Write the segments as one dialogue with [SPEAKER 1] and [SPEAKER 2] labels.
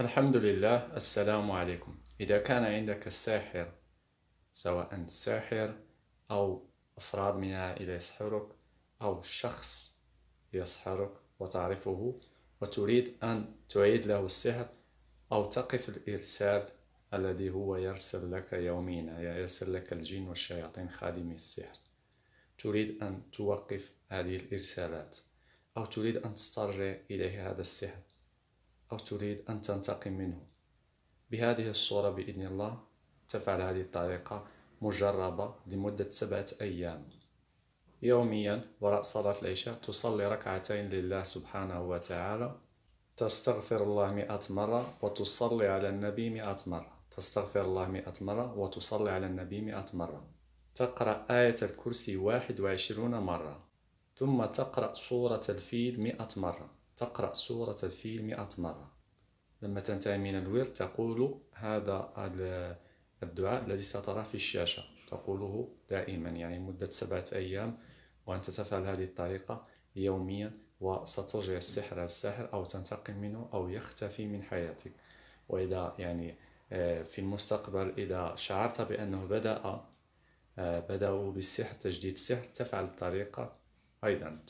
[SPEAKER 1] الحمد لله السلام عليكم إذا كان عندك الساحر سواء ساحر أو أفراد من العائلة يسحرك أو شخص يسحرك وتعرفه وتريد أن تعيد له السحر أو تقف الإرسال الذي هو يرسل لك يوميا يرسل لك الجن والشياطين خادمي السحر تريد أن توقف هذه الإرسالات أو تريد أن تسترجع إليه هذا السحر أو تريد أن تنتقم منه بهذه الصورة بإذن الله تفعل هذه الطريقة مجربة لمدة سبعة أيام يوميا وراء صلاة العشاء تصلي ركعتين لله سبحانه وتعالى تستغفر الله مئة مرة وتصلي على النبي مئة مرة تستغفر الله مئة مرة وتصلي على النبي مئة مرة تقرأ آية الكرسي واحد وعشرون مرة ثم تقرأ سورة الفيل مئة مرة تقرأ سورة الفيل مئة مرة لما تنتهي من الورد تقول هذا الدعاء الذي ستراه في الشاشة تقوله دائما يعني مدة سبعة أيام وأنت تفعل هذه الطريقة يوميا وسترجع السحر السحر أو تنتقم منه أو يختفي من حياتك وإذا يعني آه، في المستقبل إذا شعرت بأنه بدأ آه، بدأوا بالسحر تجديد السحر تفعل الطريقة أيضا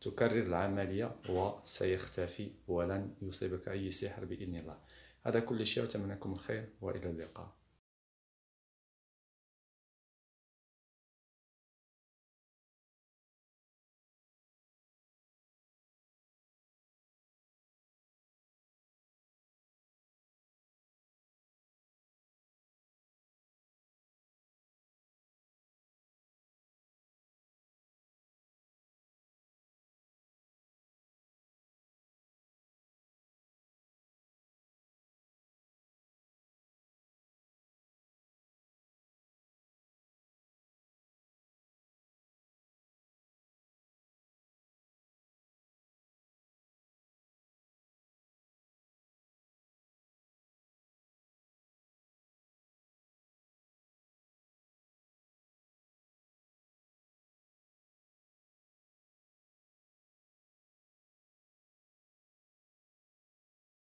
[SPEAKER 1] تكرر العملية وسيختفي ولن يصيبك أي سحر بإذن الله هذا كل شيء أتمنى لكم الخير وإلى اللقاء